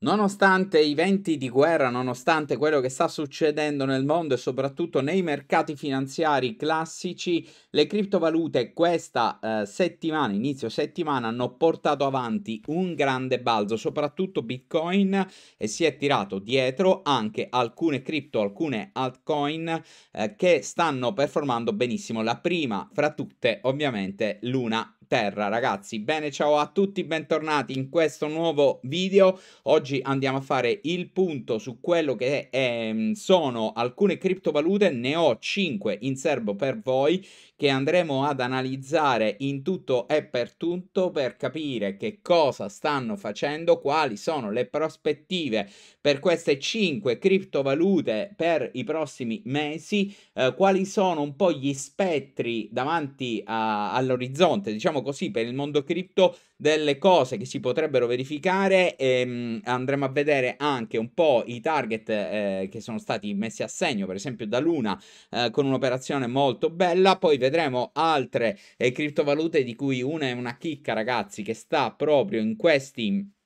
Nonostante i venti di guerra, nonostante quello che sta succedendo nel mondo e soprattutto nei mercati finanziari classici, le criptovalute questa eh, settimana, inizio settimana, hanno portato avanti un grande balzo, soprattutto Bitcoin e si è tirato dietro anche alcune cripto, alcune altcoin eh, che stanno performando benissimo. La prima fra tutte ovviamente Luna terra ragazzi bene ciao a tutti bentornati in questo nuovo video oggi andiamo a fare il punto su quello che è, ehm, sono alcune criptovalute ne ho 5 in serbo per voi che andremo ad analizzare in tutto e per tutto per capire che cosa stanno facendo quali sono le prospettive per queste 5 criptovalute per i prossimi mesi eh, quali sono un po' gli spettri davanti all'orizzonte diciamo diciamo così, per il mondo cripto delle cose che si potrebbero verificare. Ehm, andremo a vedere anche un po' i target eh, che sono stati messi a segno, per esempio da Luna, eh, con un'operazione molto bella. Poi vedremo altre eh, criptovalute, di cui una è una chicca, ragazzi, che sta proprio in questi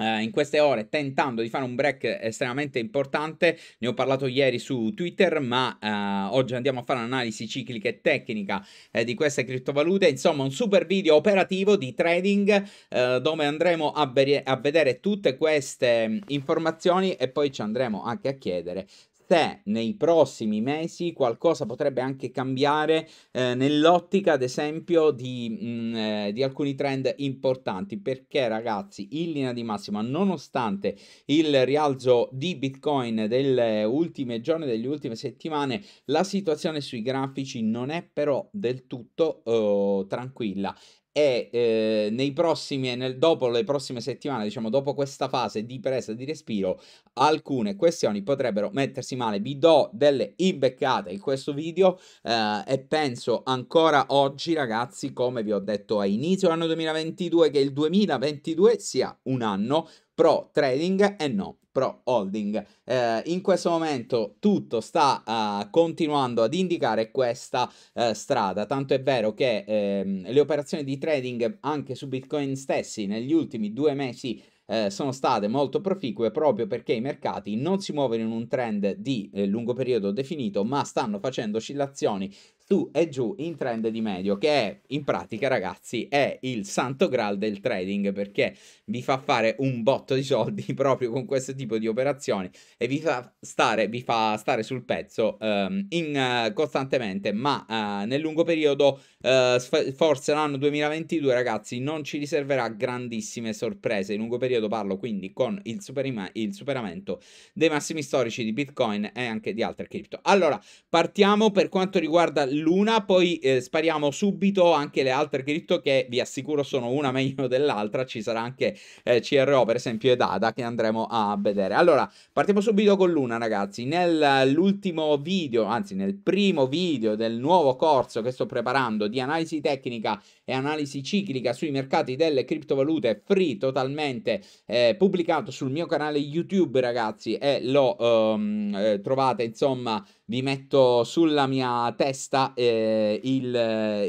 eh, in queste ore tentando di fare un break estremamente importante, ne ho parlato ieri su Twitter, ma eh, oggi andiamo a fare un'analisi ciclica e tecnica eh, di queste criptovalute, insomma un super video operativo di trading eh, dove andremo a, a, vedere tutte queste mm, informazioni e poi ci andremo anche a chiedere te nei prossimi mesi qualcosa potrebbe anche cambiare eh, nell'ottica, ad esempio, di, mh, mm, eh, di, alcuni trend importanti. Perché, ragazzi, in linea di massima, nonostante il rialzo di Bitcoin delle ultime giorni, delle ultime settimane, la situazione sui grafici non è però del tutto eh, tranquilla e eh, nei prossimi, nel, dopo le prossime settimane, diciamo dopo questa fase di presa di respiro, alcune questioni potrebbero mettersi male. Vi do delle imbeccate in questo video eh, e penso ancora oggi, ragazzi, come vi ho detto a inizio anno 2022, che il 2022 sia un anno pro trading e no pro holding. Eh, in questo momento tutto sta uh, continuando ad indicare questa uh, strada, tanto è vero che ehm, le operazioni di trading anche su Bitcoin stessi negli ultimi due mesi eh, sono state molto proficue proprio perché i mercati non si muovono in un trend di eh, lungo periodo definito, ma stanno facendo oscillazioni tu è giù in trend di medio, che è, in pratica ragazzi è il santo graal del trading perché vi fa fare un botto di soldi proprio con questo tipo di operazioni e vi fa stare, vi fa stare sul pezzo um, in, uh, costantemente, ma uh, nel lungo periodo uh, forse l'anno 2022 ragazzi non ci riserverà grandissime sorprese, in lungo periodo parlo quindi con il, superima- il superamento dei massimi storici di Bitcoin e anche di altre cripto. Allora partiamo per quanto riguarda l'una, poi eh, spariamo subito anche le altre cripto che vi assicuro sono una meglio dell'altra, ci sarà anche eh, CRO per esempio ed ADA che andremo a vedere. Allora, partiamo subito con l'una ragazzi, nell'ultimo video, anzi nel primo video del nuovo corso che sto preparando di analisi tecnica e analisi ciclica sui mercati delle criptovalute free totalmente eh, pubblicato sul mio canale YouTube ragazzi e lo ehm, eh, trovate insomma vi metto sulla mia testa eh, il,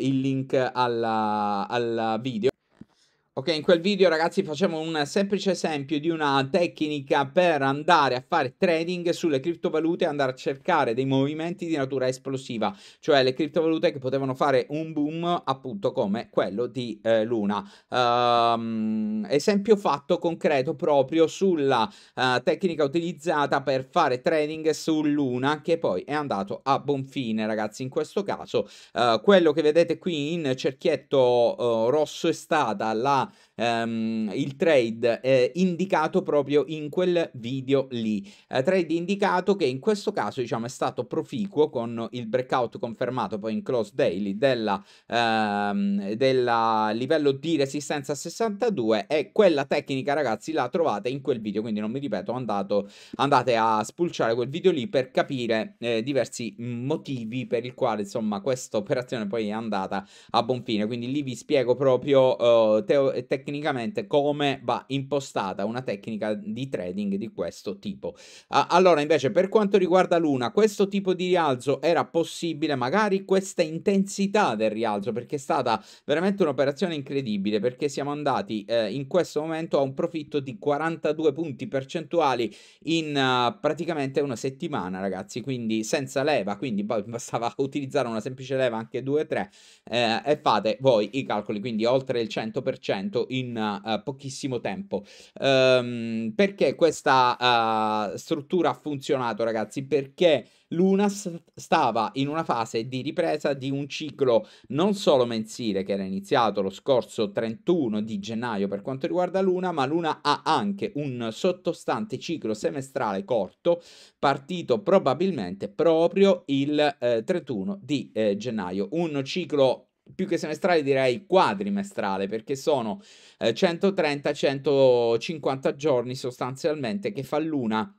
il, link al video. Ok, in quel video ragazzi facciamo un semplice esempio di una tecnica per andare a fare trading sulle criptovalute e andare a cercare dei movimenti di natura esplosiva, cioè le criptovalute che potevano fare un boom appunto come quello di eh, Luna. Um, esempio fatto concreto proprio sulla uh, tecnica utilizzata per fare trading su Luna che poi è andato a buon fine ragazzi, in questo caso uh, quello che vedete qui in cerchietto uh, rosso è stata la ehm, il trade eh, indicato proprio in quel video lì. Eh, trade indicato che in questo caso diciamo è stato proficuo con il breakout confermato poi in close daily del ehm, della livello di resistenza 62 e quella tecnica ragazzi la trovate in quel video, quindi non mi ripeto, andato, andate a spulciare quel video lì per capire eh, diversi motivi per il quale insomma questa operazione poi è andata a buon fine, quindi lì vi spiego proprio uh, teo- proprio tecnicamente come va impostata una tecnica di trading di questo tipo. allora, invece, per quanto riguarda l'una, questo tipo di rialzo era possibile, magari questa intensità del rialzo, perché è stata veramente un'operazione incredibile, perché siamo andati eh, in questo momento a un profitto di 42 punti percentuali in uh, praticamente una settimana, ragazzi, quindi senza leva, quindi bastava utilizzare una semplice leva anche 2-3 eh, e fate voi i calcoli, quindi oltre il 100% 100% in uh, pochissimo tempo. Um, perché questa uh, struttura ha funzionato, ragazzi? Perché Lunas stava in una fase di ripresa di un ciclo non solo mensile che era iniziato lo scorso 31 di gennaio per quanto riguarda Luna, ma Luna ha anche un sottostante ciclo semestrale corto partito probabilmente proprio il eh, 31 di eh, gennaio, un ciclo più che semestrale direi quadrimestrale perché sono eh, 130-150 giorni sostanzialmente che fa l'una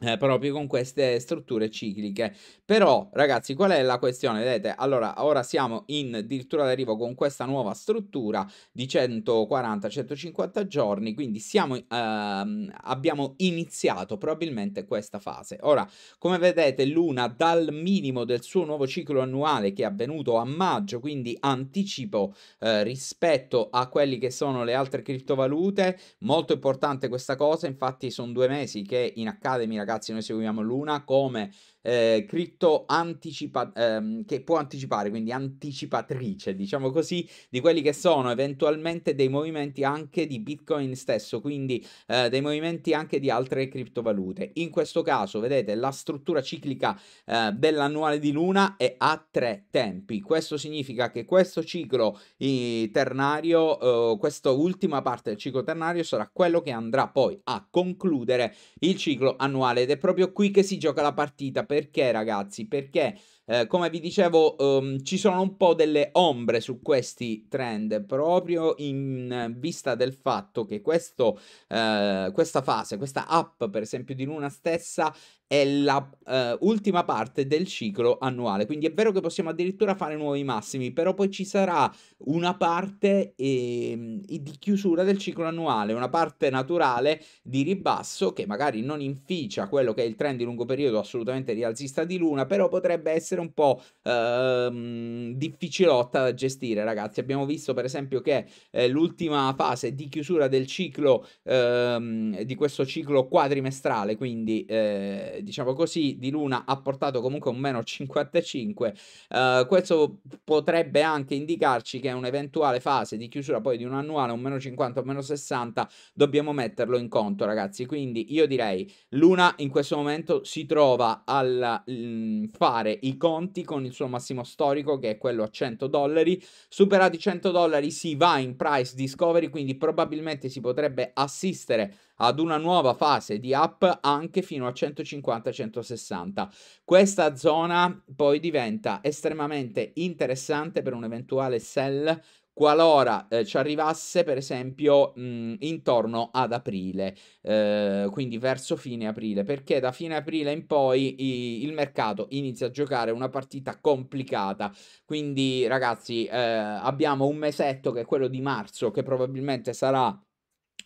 eh, proprio con queste strutture cicliche. Però, ragazzi, qual è la questione? Vedete, allora, ora siamo in addirittura d'arrivo con questa nuova struttura di 140-150 giorni, quindi siamo, ehm, abbiamo iniziato probabilmente questa fase. Ora, come vedete, l'una dal minimo del suo nuovo ciclo annuale che è avvenuto a maggio, quindi anticipo eh, rispetto a quelli che sono le altre criptovalute, molto importante questa cosa, infatti sono due mesi che in Academy ragazzi, noi seguiamo l'una come eh, cripto anticipa- ehm, che può anticipare, quindi anticipatrice, diciamo così, di quelli che sono eventualmente dei movimenti anche di Bitcoin stesso, quindi eh, dei movimenti anche di altre criptovalute. In questo caso, vedete, la struttura ciclica eh, dell'annuale di Luna è a tre tempi. Questo significa che questo ciclo ternario, eh, questa ultima parte del ciclo ternario sarà quello che andrà poi a concludere il ciclo annuale ed è proprio qui che si gioca la partita perché ragazzi? Perché eh, come vi dicevo, um, ci sono un po' delle ombre su questi trend proprio in vista del fatto che questo, eh, questa fase, questa app per esempio di Luna stessa è l'ultima eh, parte del ciclo annuale. Quindi è vero che possiamo addirittura fare nuovi massimi, però poi ci sarà una parte eh, di chiusura del ciclo annuale, una parte naturale di ribasso che magari non inficia quello che è il trend di lungo periodo assolutamente rialzista di Luna, però potrebbe essere essere un po' ehm, difficilotta da gestire, ragazzi. Abbiamo visto, per esempio, che eh, l'ultima fase di chiusura del ciclo, ehm, di questo ciclo quadrimestrale, quindi eh, diciamo così, di Luna ha portato comunque un meno 55. Eh, questo potrebbe anche indicarci che un'eventuale fase di chiusura poi di un annuale, un meno 50, un meno 60, dobbiamo metterlo in conto, ragazzi. Quindi io direi Luna in questo momento si trova al mm, fare i conti con il suo massimo storico che è quello a 100 dollari. Superati 100 dollari si va in price discovery, quindi probabilmente si potrebbe assistere ad una nuova fase di up anche fino a 150-160. Questa zona poi diventa estremamente interessante per un eventuale sell qualora eh, ci arrivasse per esempio mh, intorno ad aprile, eh, quindi verso fine aprile, perché da fine aprile in poi i, il mercato inizia a giocare una partita complicata, quindi ragazzi eh, abbiamo un mesetto che è quello di marzo che probabilmente sarà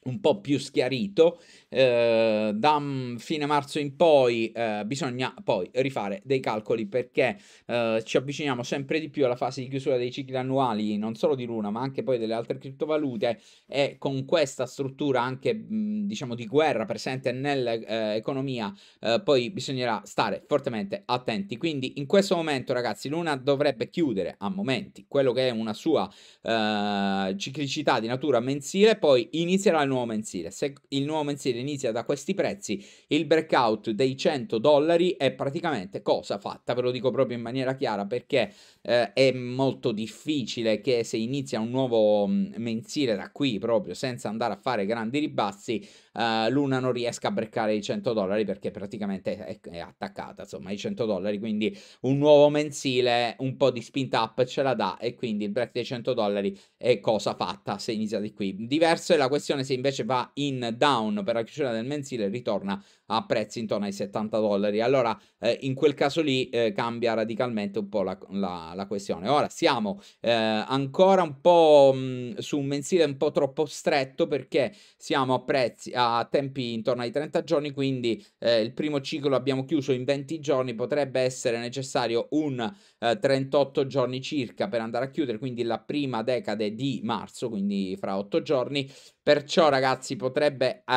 un po' più schiarito. Eh, da fine marzo in poi eh, bisogna poi rifare dei calcoli perché eh, ci avviciniamo sempre di più alla fase di chiusura dei cicli annuali, non solo di Luna, ma anche poi delle altre criptovalute e con questa struttura anche diciamo di guerra presente nell'economia eh, eh, poi bisognerà stare fortemente attenti. Quindi in questo momento ragazzi Luna dovrebbe chiudere a momenti quello che è una sua eh, ciclicità di natura mensile, poi inizierà il nuovo nuovo mensile. Se il nuovo mensile inizia da questi prezzi, il breakout dei 100 dollari è praticamente cosa fatta. Ve lo dico proprio in maniera chiara perché eh, è molto difficile che se inizia un nuovo mm, mensile da qui proprio senza andare a fare grandi ribassi eh, l'una non riesca a breccare i 100 dollari perché praticamente è, è attaccata insomma ai 100 dollari quindi un nuovo mensile un po' di spin up ce la dà e quindi il break dei 100 dollari è cosa fatta se inizia di qui diverso è la questione se invece va in down per la chiusura del mensile ritorna a prezzi intorno ai 70 dollari allora eh, in quel caso lì eh, cambia radicalmente un po' la, la, la questione ora siamo eh, ancora un po' mh, mm, su un mensile un po' troppo stretto perché siamo a prezzi a tempi intorno ai 30 giorni, quindi eh, il primo ciclo abbiamo chiuso in 20 giorni, potrebbe essere necessario un eh, 38 giorni circa per andare a chiudere, quindi la prima decade di marzo, quindi fra 8 giorni, Perciò, ragazzi, potrebbe, uh,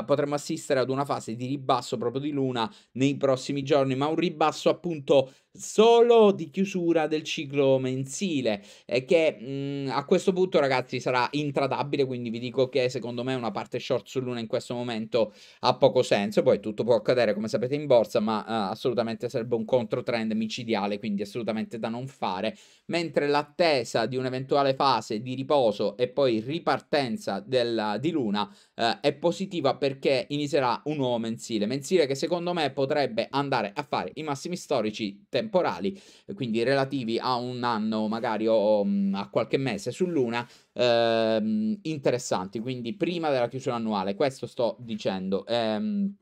uh, potremmo assistere ad una fase di ribasso proprio di Luna nei prossimi giorni, ma un ribasso appunto solo di chiusura del ciclo mensile, eh, che mh, mm, a questo punto, ragazzi, sarà intradabile. Quindi vi dico che secondo me una parte short su Luna in questo momento ha poco senso. Poi tutto può accadere, come sapete, in borsa, ma uh, assolutamente sarebbe un controtrend micidiale, quindi assolutamente da non fare. Mentre l'attesa di un'eventuale fase di riposo e poi ripartenza del del, di Luna eh, è positiva perché inizierà un nuovo mensile, mensile che secondo me potrebbe andare a fare i massimi storici temporali, eh, quindi relativi a un anno magari o um, a qualche mese su Luna, ehm, interessanti, quindi prima della chiusura annuale, questo sto dicendo. Ehm,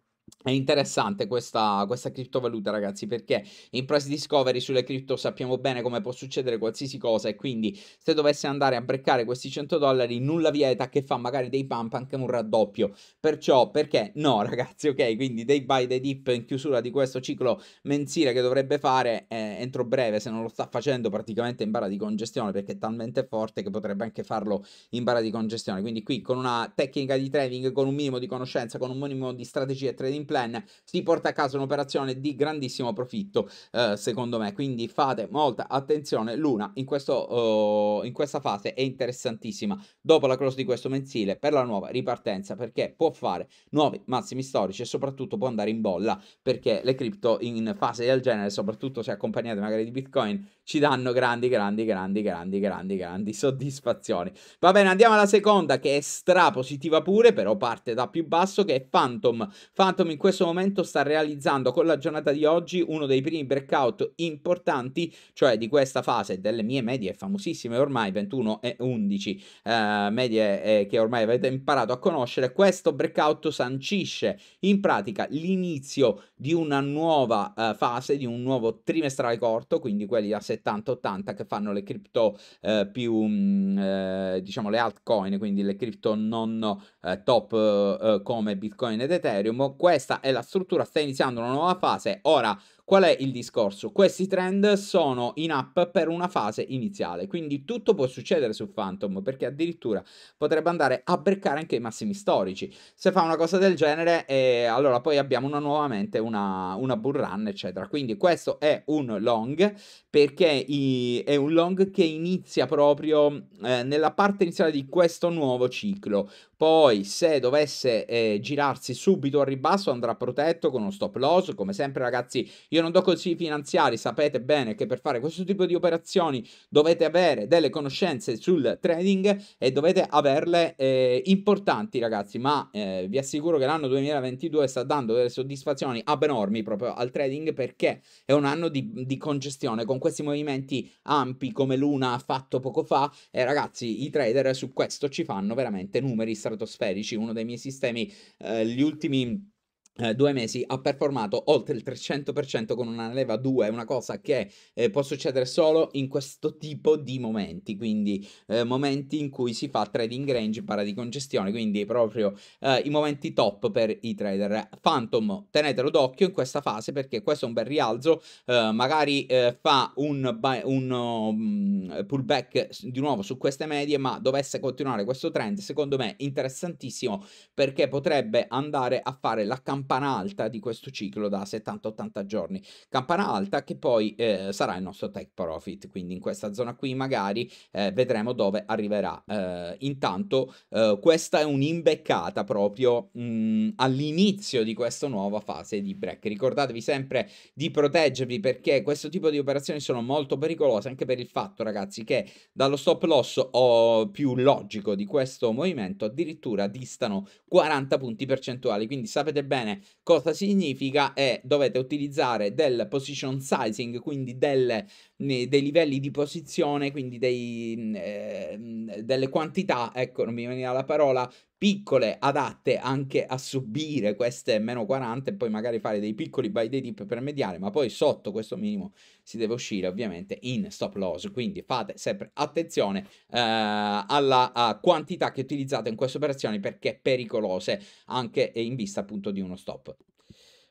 è interessante questa, questa, criptovaluta, ragazzi, perché in Price Discovery sulle cripto sappiamo bene come può succedere qualsiasi cosa e quindi se dovesse andare a breccare questi 100 dollari nulla vieta che fa magari dei pump anche un raddoppio. Perciò, perché no, ragazzi, ok? Quindi dei buy, dei dip in chiusura di questo ciclo mensile che dovrebbe fare eh, entro breve, se non lo sta facendo praticamente in barra di congestione perché è talmente forte che potrebbe anche farlo in barra di congestione. Quindi qui con una tecnica di trading, con un minimo di conoscenza, con un minimo di strategia e trading plan, Clan si porta a casa un'operazione di grandissimo profitto, eh, secondo me. Quindi fate molta attenzione. Luna in, questo, uh, in questa fase è interessantissima dopo la close di questo mensile per la nuova ripartenza perché può fare nuovi massimi storici e soprattutto può andare in bolla perché le cripto in fase del genere, soprattutto se accompagnate magari di Bitcoin, ci danno grandi, grandi, grandi, grandi, grandi, grandi soddisfazioni. Va bene, andiamo alla seconda che è stra positiva pure, però parte da più basso che è Phantom. Phantom in in questo momento sta realizzando con la giornata di oggi uno dei primi breakout importanti, cioè di questa fase delle mie medie famosissime ormai 21 e 11 eh, medie eh, che ormai avete imparato a conoscere. Questo breakout sancisce in pratica l'inizio di una nuova eh, fase, di un nuovo trimestrale corto, quindi quelli da 70-80 che fanno le cripto eh, più mh, mm, eh, diciamo le altcoin, quindi le cripto non eh, top come Bitcoin ed Ethereum. Questo questa è la struttura, sta iniziando una nuova fase, ora Qual è il discorso? Questi trend sono in app per una fase iniziale, quindi tutto può succedere su Phantom perché addirittura potrebbe andare a breccare anche i massimi storici. Se fa una cosa del genere, eh, allora poi abbiamo una, nuovamente una, una bull run, eccetera. Quindi questo è un long perché i, è un long che inizia proprio eh, nella parte iniziale di questo nuovo ciclo. Poi se dovesse eh, girarsi subito a ribasso andrà protetto con uno stop loss. Come sempre, ragazzi, io non do consigli finanziari. Sapete bene che per fare questo tipo di operazioni dovete avere delle conoscenze sul trading e dovete averle eh, importanti, ragazzi. Ma eh, vi assicuro che l'anno 2022 sta dando delle soddisfazioni abnormi proprio al trading perché è un anno di, di congestione con questi movimenti ampi come l'una ha fatto poco fa. E ragazzi, i trader su questo ci fanno veramente numeri stratosferici. Uno dei miei sistemi, eh, gli ultimi eh, due mesi ha performato oltre il 300% con una leva 2, una cosa che eh, può succedere solo in questo tipo di momenti, quindi eh, momenti in cui si fa trading range, para di congestione, quindi proprio eh, i momenti top per i trader. Phantom, tenetelo d'occhio in questa fase perché questo è un bel rialzo, eh, magari fa un, un um, pullback di nuovo su queste medie, ma dovesse continuare questo trend, secondo me interessantissimo perché potrebbe andare a fare la campagna campana alta di questo ciclo da 70-80 giorni. Campana alta che poi eh, sarà il nostro take profit, quindi in questa zona qui magari eh, vedremo dove arriverà. Eh, intanto eh, questa è un'imbeccata proprio mh, mm, all'inizio di questa nuova fase di break. Ricordatevi sempre di proteggervi perché questo tipo di operazioni sono molto pericolose anche per il fatto ragazzi che dallo stop loss o più logico di questo movimento addirittura distano 40 punti percentuali, quindi sapete bene Cosa significa? È dovete utilizzare del position sizing, quindi delle dei livelli di posizione, quindi dei, eh, delle quantità, ecco non mi veniva la parola, piccole, adatte anche a subire queste meno 40 e poi magari fare dei piccoli buy the dip per mediare, ma poi sotto questo minimo si deve uscire ovviamente in stop loss, quindi fate sempre attenzione eh, alla quantità che utilizzate in queste operazioni perché pericolose anche in vista appunto di uno stop.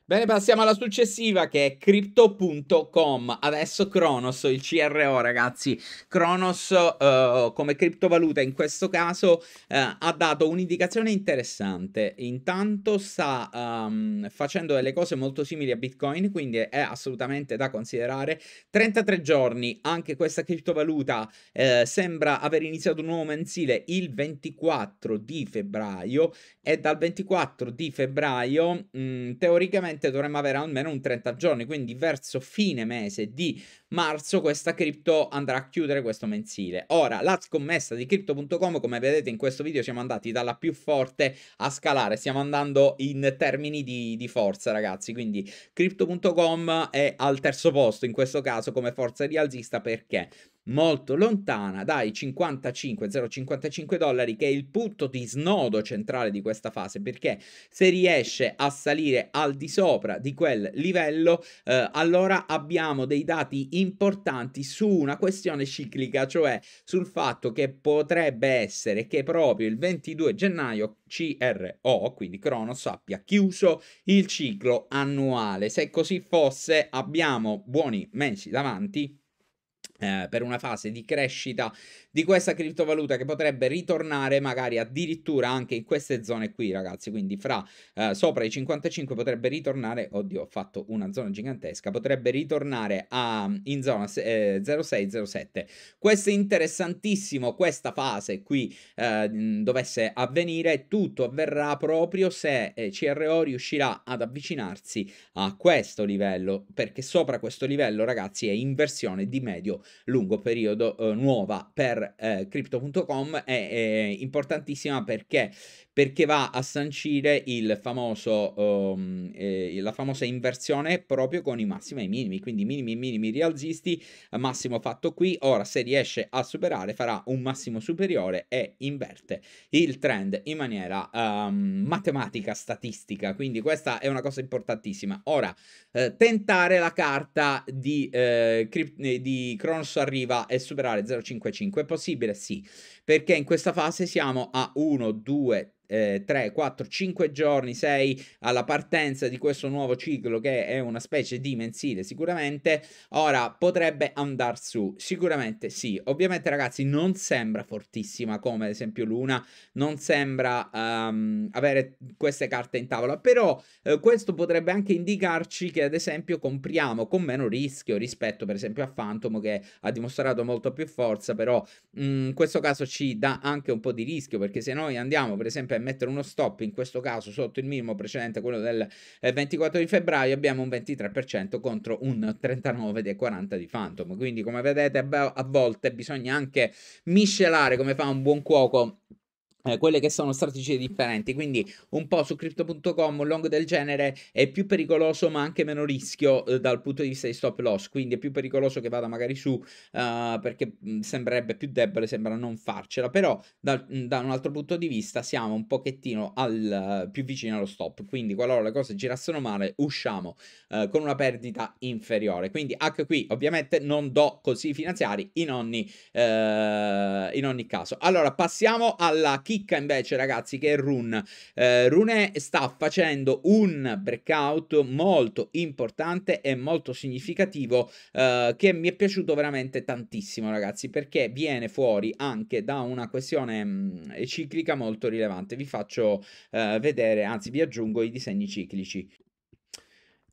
Bene, passiamo alla successiva che è crypto.com. Adesso Kronos, il CRO ragazzi. Kronos uh, eh, come criptovaluta in questo caso uh, ha dato un'indicazione interessante. Intanto sta um, facendo delle cose molto simili a Bitcoin, quindi è assolutamente da considerare. 33 giorni, anche questa criptovaluta uh, sembra aver iniziato un nuovo mensile il 24 di febbraio e dal 24 di febbraio mh, mm, teoricamente probabilmente dovremmo avere almeno un 30 giorni, quindi verso fine mese di marzo questa cripto andrà a chiudere questo mensile. Ora, la scommessa di crypto.com, come vedete in questo video, siamo andati dalla più forte a scalare, stiamo andando in termini di, di forza, ragazzi, quindi crypto.com è al terzo posto in questo caso come forza rialzista perché molto lontana dai 55,055 dollari che è il punto di snodo centrale di questa fase perché se riesce a salire al di sopra di quel livello eh, allora abbiamo dei dati importanti su una questione ciclica cioè sul fatto che potrebbe essere che proprio il 22 gennaio CRO, quindi Cronos, abbia chiuso il ciclo annuale. Se così fosse, abbiamo buoni mesi davanti eh, per una fase di crescita di questa criptovaluta che potrebbe ritornare magari addirittura anche in queste zone qui ragazzi quindi fra eh, sopra i 55 potrebbe ritornare oddio ho fatto una zona gigantesca potrebbe ritornare a, in zona eh, 0607 questo è interessantissimo questa fase qui eh, dovesse avvenire tutto avverrà proprio se eh, CRO riuscirà ad avvicinarsi a questo livello perché sopra questo livello ragazzi è inversione di medio lungo periodo eh, nuova per eh, Crypto.com è, è, eh, importantissima perché, perché va a sancire il famoso, um, eh, la famosa inversione proprio con i massimi e i minimi, quindi minimi e minimi rialzisti, massimo fatto qui, ora se riesce a superare farà un massimo superiore e inverte il trend in maniera um, matematica, statistica, quindi questa è una cosa importantissima. Ora, eh, tentare la carta di, eh, cri- di Chrono Kronos arriva e superare 0,55 è possibile? Sì, perché in questa fase siamo a 1, 2, eh, 3, 4, 5 giorni, 6 alla partenza di questo nuovo ciclo che è una specie di mensile sicuramente, ora potrebbe andare su, sicuramente sì, ovviamente ragazzi non sembra fortissima come ad esempio Luna, non sembra um, avere queste carte in tavola, però eh, questo potrebbe anche indicarci che ad esempio compriamo con meno rischio rispetto per esempio a Phantom che ha dimostrato molto più forza, però mh, mm, in questo caso ci dà anche un po' di rischio perché se noi andiamo per esempio e mettere uno stop, in questo caso sotto il minimo precedente, quello del 24 eh, di febbraio, abbiamo un 23% contro un 39 dei 40 di Phantom. Quindi come vedete a volte bisogna anche miscelare come fa un buon cuoco eh, quelle che sono strategie differenti, quindi un po' su crypto.com un long del genere è più pericoloso ma anche meno rischio eh, dal punto di vista di stop loss, quindi è più pericoloso che vada magari su uh, perché mh, mm, sembrerebbe più debole, sembra non farcela, però da, mh, mm, da, un altro punto di vista siamo un pochettino al, uh, più vicini allo stop, quindi qualora le cose girassero male usciamo uh, con una perdita inferiore, quindi anche qui ovviamente non do consigli finanziari in ogni, in ogni caso. Allora passiamo alla key chicca invece ragazzi che è Rune. Eh, Rune sta facendo un breakout molto importante e molto significativo eh, che mi è piaciuto veramente tantissimo ragazzi perché viene fuori anche da una questione mh, mm, ciclica molto rilevante. Vi faccio eh, vedere, anzi vi aggiungo i disegni ciclici.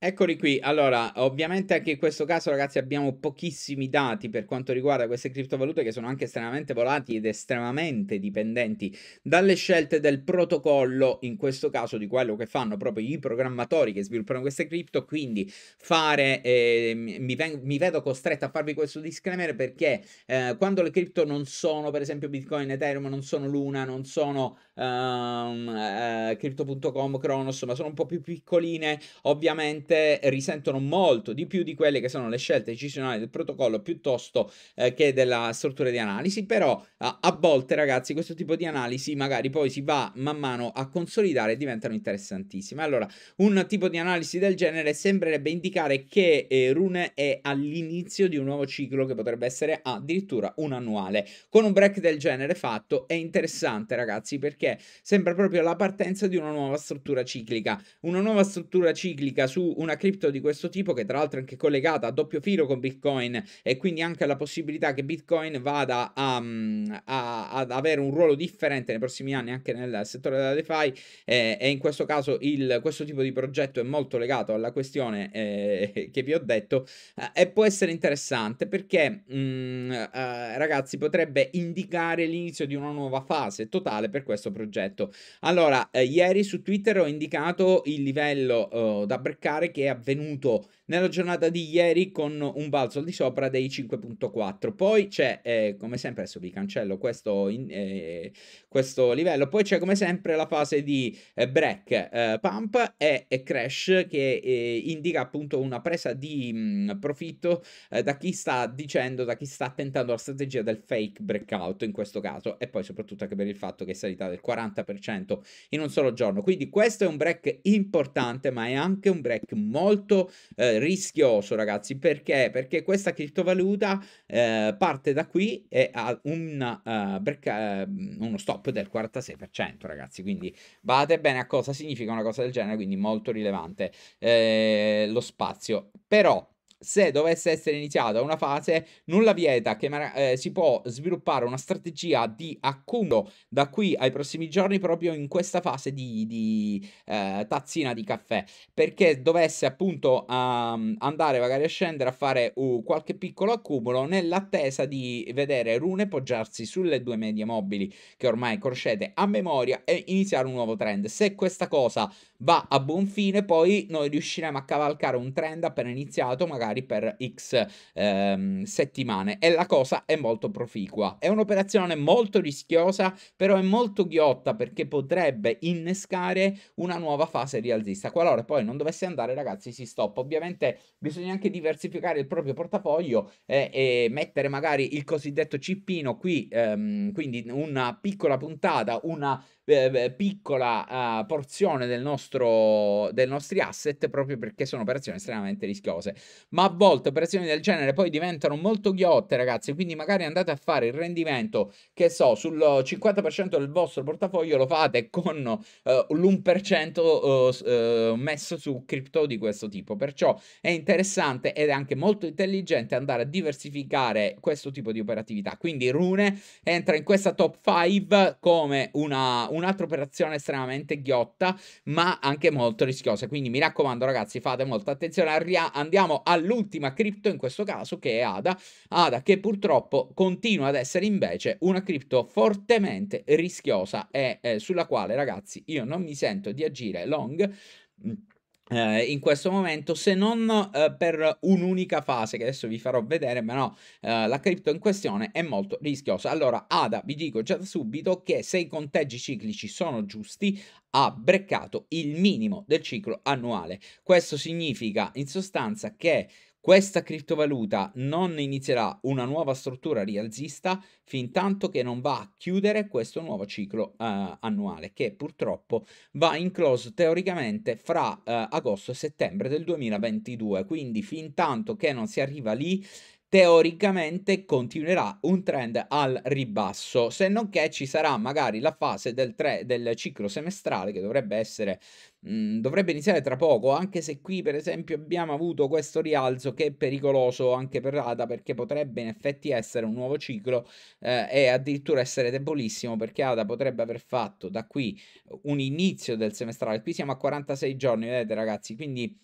Eccoli qui, allora ovviamente anche in questo caso ragazzi abbiamo pochissimi dati per quanto riguarda queste criptovalute che sono anche estremamente volatili ed estremamente dipendenti dalle scelte del protocollo, in questo caso di quello che fanno proprio i programmatori che sviluppano queste cripto, quindi fare, eh, mi, mi, vedo costretto a farvi questo disclaimer perché eh, quando le cripto non sono per esempio Bitcoin, Ethereum, non sono Luna, non sono um, eh, Crypto.com, Cronos, ma sono un po' più piccoline, ovviamente risentono molto di più di quelle che sono le scelte decisionali del protocollo piuttosto eh, che della struttura di analisi, però a, a volte ragazzi questo tipo di analisi magari poi si va man mano a consolidare e diventano interessantissime. Allora, un tipo di analisi del genere sembrerebbe indicare che eh, Rune è all'inizio di un nuovo ciclo che potrebbe essere addirittura un annuale. Con un break del genere fatto è interessante ragazzi perché perché sembra proprio la partenza di una nuova struttura ciclica, una nuova struttura ciclica su una cripto di questo tipo che tra l'altro è anche collegata a doppio filo con Bitcoin e quindi anche alla possibilità che Bitcoin vada a, mm, a, ad avere un ruolo differente nei prossimi anni anche nel settore della DeFi eh, e in questo caso il, questo tipo di progetto è molto legato alla questione eh, che vi ho detto eh, e può essere interessante perché mh, mm, eh, ragazzi potrebbe indicare l'inizio di una nuova fase totale per questo progetto. Allora, eh, ieri su Twitter ho indicato il livello eh, da breccare che è avvenuto nella giornata di ieri con un balzo al di sopra dei 5.4. Poi c'è, eh, come sempre, adesso vi cancello questo, in, eh, questo livello, poi c'è come sempre la fase di eh, break, eh, pump e, e, crash che eh, indica appunto una presa di mh, mm, profitto eh, da chi sta dicendo, da chi sta tentando la strategia del fake breakout in questo caso e poi soprattutto anche per il fatto che è salita del 40% in un solo giorno. Quindi questo è un break importante, ma è anche un break molto eh, rischioso, ragazzi. Perché? Perché questa criptovaluta eh, parte da qui e ha un, uh, break, uh, uno stop del 46%, ragazzi. Quindi badate bene a cosa significa una cosa del genere, quindi molto rilevante eh, lo spazio. Però se dovesse essere iniziata una fase, nulla vieta che eh, si può sviluppare una strategia di accumulo da qui ai prossimi giorni proprio in questa fase di, di eh, tazzina di caffè, perché dovesse appunto um, andare magari a scendere a fare uh, qualche piccolo accumulo nell'attesa di vedere rune poggiarsi sulle due medie mobili che ormai conoscete a memoria e iniziare un nuovo trend. Se questa cosa va a buon fine, poi noi riusciremo a cavalcare un trend appena iniziato, magari magari per x ehm, settimane e la cosa è molto proficua. È un'operazione molto rischiosa, però è molto ghiotta perché potrebbe innescare una nuova fase rialzista. Qualora poi non dovesse andare, ragazzi, si stoppa. Ovviamente bisogna anche diversificare il proprio portafoglio e, eh, e mettere magari il cosiddetto cippino qui, ehm, quindi una piccola puntata, una eh, eh, piccola eh, porzione del nostro, dei nostri asset proprio perché sono operazioni estremamente rischiose. Ma a volte operazioni del genere poi diventano molto ghiotte, ragazzi, quindi magari andate a fare il rendimento, che so, sul 50% del vostro portafoglio lo fate con eh, l'1% eh, messo su cripto di questo tipo. Perciò è interessante ed è anche molto intelligente andare a diversificare questo tipo di operatività. Quindi Rune entra in questa top 5 come una un'altra operazione estremamente ghiotta, ma anche molto rischiosa. Quindi mi raccomando, ragazzi, fate molta attenzione. Arria- andiamo all'ultima cripto, in questo caso, che è ADA. ADA che purtroppo continua ad essere invece una cripto fortemente rischiosa e eh, sulla quale, ragazzi, io non mi sento di agire long eh, in questo momento se non eh, per un'unica fase che adesso vi farò vedere ma no eh, la cripto in questione è molto rischiosa allora ADA vi dico già subito che se i conteggi ciclici sono giusti ha breccato il minimo del ciclo annuale questo significa in sostanza che questa criptovaluta non inizierà una nuova struttura rialzista fin tanto che non va a chiudere questo nuovo ciclo eh, annuale che purtroppo va in close teoricamente fra eh, agosto e settembre del 2022, quindi fin tanto che non si arriva lì teoricamente continuerà un trend al ribasso, se non che ci sarà magari la fase del, tre, del ciclo semestrale che dovrebbe essere Mhmm, dovrebbe iniziare tra poco, anche se qui per esempio abbiamo avuto questo rialzo che è pericoloso anche per ADA perché potrebbe in effetti essere un nuovo ciclo eh, e addirittura essere debolissimo perché ADA potrebbe aver fatto da qui un inizio del semestrale. Qui siamo a 46 giorni, vedete ragazzi, quindi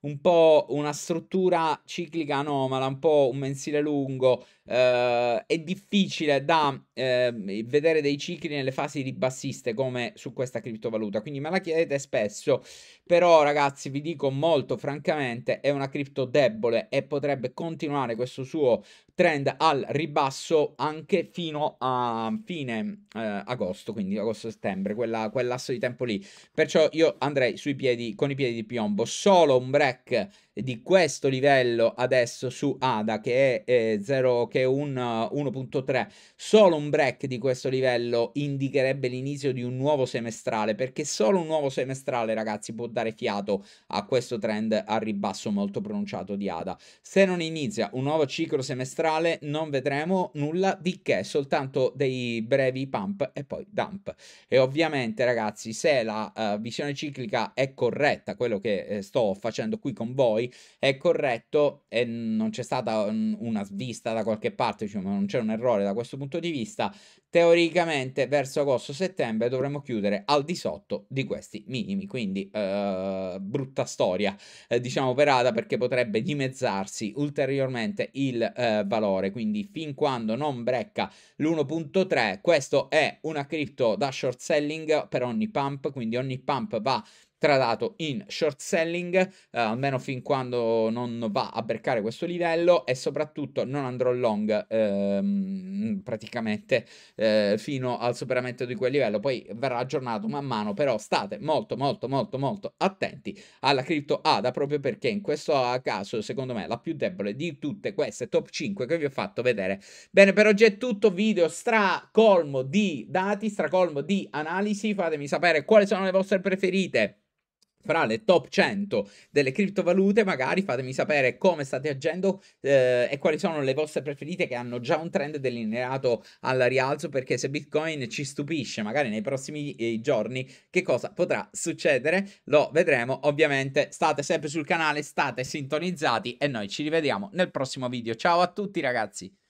un po' una struttura ciclica anomala, un po' un mensile lungo eh, è difficile da eh, vedere dei cicli nelle fasi ribassiste come su questa criptovaluta. Quindi me la chiedete spesso però ragazzi vi dico molto francamente è una cripto debole e potrebbe continuare questo suo trend al ribasso anche fino a fine eh, agosto, quindi agosto-settembre, quella, lasso di tempo lì. Perciò io andrei sui piedi, con i piedi di piombo, solo un break di questo livello adesso su ADA che è, eh, 0, che è un uh, eh, 1.3, solo un break di questo livello indicherebbe l'inizio di un nuovo semestrale, perché solo un nuovo semestrale ragazzi può dare dare fiato a questo trend a ribasso molto pronunciato di ADA. Se non inizia un nuovo ciclo semestrale non vedremo nulla di che, soltanto dei brevi pump e poi dump. E ovviamente ragazzi se la uh, visione ciclica è corretta, quello che eh, sto facendo qui con voi è corretto e non c'è stata um, una svista da qualche parte, cioè non c'è un errore da questo punto di vista, teoricamente verso agosto-settembre dovremmo chiudere al di sotto di questi minimi, quindi eh, brutta storia eh, diciamo per perché potrebbe dimezzarsi ulteriormente il eh, valore, quindi fin quando non brecca l'1.3 questo è una cripto da short selling per ogni pump, quindi ogni pump va tradato in short selling, eh, almeno fin quando non va a beccare questo livello e soprattutto non andrò long ehm, praticamente eh, fino al superamento di quel livello, poi verrà aggiornato man mano, però state molto molto molto molto attenti alla cripto ADA proprio perché in questo caso secondo me è la più debole di tutte queste top 5 che vi ho fatto vedere. Bene, per oggi è tutto, video stracolmo di dati, stracolmo di analisi, fatemi sapere quali sono le vostre preferite fra le top 100 delle criptovalute, magari fatemi sapere come state agendo eh, e quali sono le vostre preferite che hanno già un trend delineato al rialzo, perché se Bitcoin ci stupisce magari nei prossimi eh, giorni, che cosa potrà succedere? Lo vedremo, ovviamente state sempre sul canale, state sintonizzati e noi ci rivediamo nel prossimo video. Ciao a tutti ragazzi!